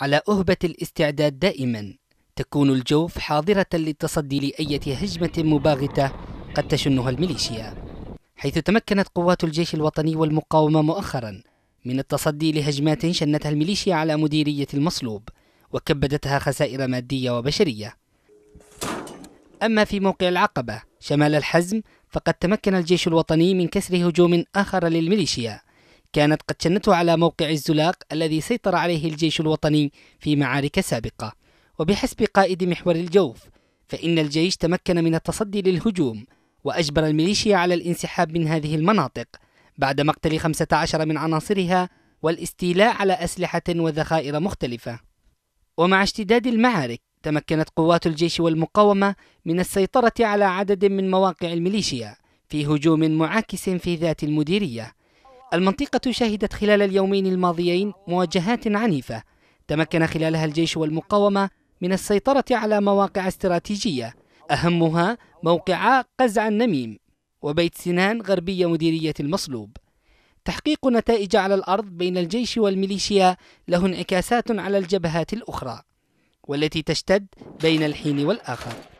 على أهبة الاستعداد دائما تكون الجوف حاضرة للتصدي لأية هجمة مباغتة قد تشنها الميليشيا حيث تمكنت قوات الجيش الوطني والمقاومة مؤخرا من التصدي لهجمات شنتها الميليشيا على مديرية المصلوب وكبدتها خسائر مادية وبشرية أما في موقع العقبة شمال الحزم فقد تمكن الجيش الوطني من كسر هجوم آخر للميليشيا كانت قد شنته على موقع الزلاق الذي سيطر عليه الجيش الوطني في معارك سابقة وبحسب قائد محور الجوف فإن الجيش تمكن من التصدي للهجوم وأجبر الميليشيا على الانسحاب من هذه المناطق بعد مقتل 15 من عناصرها والاستيلاء على أسلحة وذخائر مختلفة ومع اشتداد المعارك تمكنت قوات الجيش والمقاومة من السيطرة على عدد من مواقع الميليشيا في هجوم معاكس في ذات المديرية المنطقة شهدت خلال اليومين الماضيين مواجهات عنيفة تمكن خلالها الجيش والمقاومة من السيطرة على مواقع استراتيجية أهمها موقع قزع النميم وبيت سنان غربية مديرية المصلوب تحقيق نتائج على الأرض بين الجيش والميليشيا له انعكاسات على الجبهات الأخرى والتي تشتد بين الحين والآخر